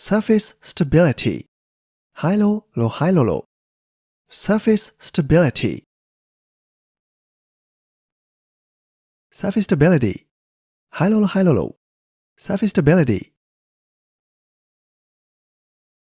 Surface stability. Hilo lo hilo Surface stability. Surface stability. Hilo lo hilo Surface stability.